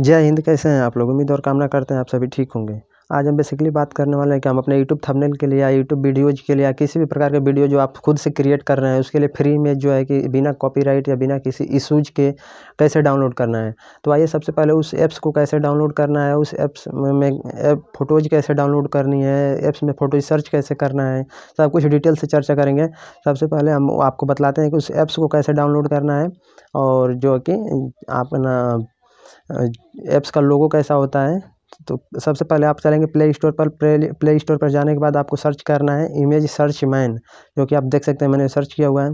जय हिंद कैसे हैं आप लोग उम्मीद और कामना करते हैं आप सभी ठीक होंगे आज हम बेसिकली बात करने वाले हैं कि हम अपने यूट्यूब थंबनेल के लिए या यूट्यूब वीडियोज़ के लिए या किसी भी प्रकार के वीडियो जो आप खुद से क्रिएट कर रहे हैं उसके लिए फ्री में जो है कि बिना कॉपीराइट या बिना किसी इशूज के कैसे डाउनलोड करना है तो आइए सबसे पहले उस ऐप्स को कैसे डाउनलोड करना है उस ऐप्स में एप फोटोज कैसे डाउनलोड करनी है ऐप्स में फ़ोटोज सर्च कैसे करना है सब कुछ डिटेल से चर्चा करेंगे सबसे पहले हम आपको बतलाते हैं कि उस ऐप्स को कैसे डाउनलोड करना है और जो कि आप ना ऐप्स का लोगो कैसा होता है तो सबसे पहले आप चलेंगे प्ले स्टोर पर प्ले प्ले स्टोर पर जाने के बाद आपको सर्च करना है इमेज सर्च मैन जो कि आप देख सकते हैं मैंने सर्च किया हुआ है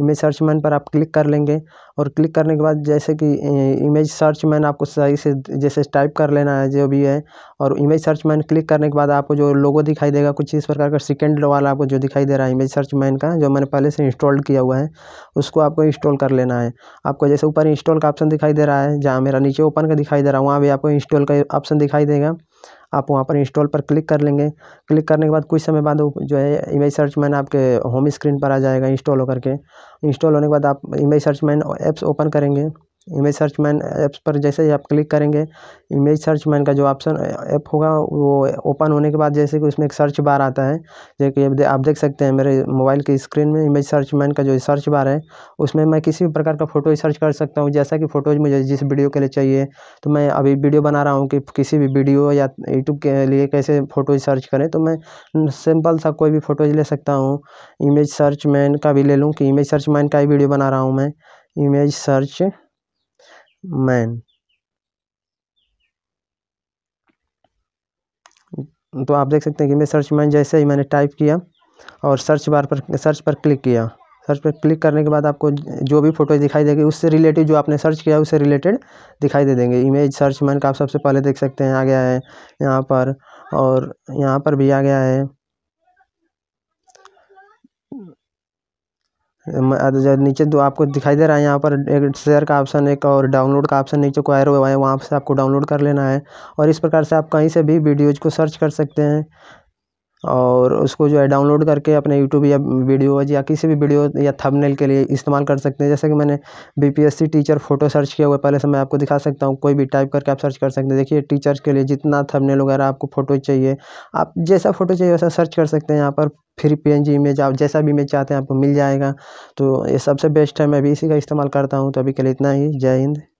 इमेज सर्च मैन पर आप क्लिक कर लेंगे और क्लिक करने के बाद जैसे कि इमेज सर्च मैन आपको सही से जैसे टाइप कर लेना है जो भी है और इमेज सर्च मैन क्लिक करने के बाद आपको जो लोगो दिखाई देगा कुछ इस प्रकार का सेकेंड वाला आपको जो दिखाई दे रहा है इमेज सर्च मैन का जो मैंने पहले से इंस्टॉल किया हुआ है उसको आपको इंस्टॉल कर लेना है आपको जैसे ऊपर इंस्टॉल का ऑप्शन दिखाई दे रहा है जहाँ मेरा नीचे ओपन का दिखाई दे रहा है वहाँ भी आपको इंस्टॉल का ऑप्शन दिखाई देगा आप वहाँ पर इंस्टॉल पर क्लिक कर लेंगे क्लिक करने के बाद कुछ समय बाद जो है इमेज सर्च मैन आपके होम स्क्रीन पर आ जाएगा इंस्टॉल होकर के इंस्टॉल होने के बाद आप image search man apps open करेंगे इमेज सर्च मैन ऐप्स पर जैसे ही आप क्लिक करेंगे इमेज सर्च मैन का जो ऑप्शन ऐप होगा वो ओपन होने के बाद जैसे कि उसमें एक सर्च बार आता है जैसे कि आप देख सकते हैं मेरे मोबाइल की स्क्रीन में इमेज सर्च मैन का जो सर्च बार है उसमें मैं किसी भी प्रकार का फ़ोटो सर्च कर सकता हूँ जैसा कि फ़ोटोज़ मुझे जिस वीडियो के लिए चाहिए तो मैं अभी वीडियो बना रहा हूँ कि किसी भी वीडियो या यूट्यूब के लिए कैसे फ़ोटोज सर्च करें तो मैं सिंपल सा कोई भी फ़ोटोज़ ले सकता हूँ इमेज सर्च मैन का भी ले लूँ कि इमेज सर्च मैन का ही वीडियो बना रहा हूँ मैं इमेज सर्च मैन तो आप देख सकते हैं कि मैं सर्च मैन जैसे ही मैंने टाइप किया और सर्च बार पर सर्च पर क्लिक किया सर्च पर क्लिक करने के बाद आपको जो भी फोटो दिखाई देगी उससे रिलेटेड जो आपने सर्च किया उससे रिलेटेड दिखाई दे देंगे इमेज सर्च मैन का आप सबसे पहले देख सकते हैं आ गया है यहाँ पर और यहाँ पर भी आ गया है नीचे दो आपको दिखाई दे रहा है यहाँ पर एक शेयर का ऑप्शन एक और डाउनलोड का ऑप्शन नीचे को हुआ है वहाँ से आपको डाउनलोड कर लेना है और इस प्रकार से आप कहीं से भी वीडियोज़ को सर्च कर सकते हैं और उसको जो है डाउनलोड करके अपने यूट्यूब या वीडियोज़ या किसी भी वीडियो या थंबनेल के लिए इस्तेमाल कर सकते हैं जैसे कि मैंने B P S C teacher photo search किया हुआ पहले से मैं आपको दिखा सकता हूँ कोई भी टाइप करके आप सर्च कर सकते हैं देखिए टीचर्स के लिए जितना थंबनेल वगैरह आपको फ़ोटो चाहिए आप जैसा फ़ोटो चाहिए वैसा सर्च कर सकते हैं यहाँ पर फिर पी एन जी इमेज आप जैसा भी इमेज चाहते हैं आपको मिल जाएगा तो ये सबसे बेस्ट है मैं भी इसी का इस्तेमाल करता हूँ तो अभी के लिए इतना ही जय हिंद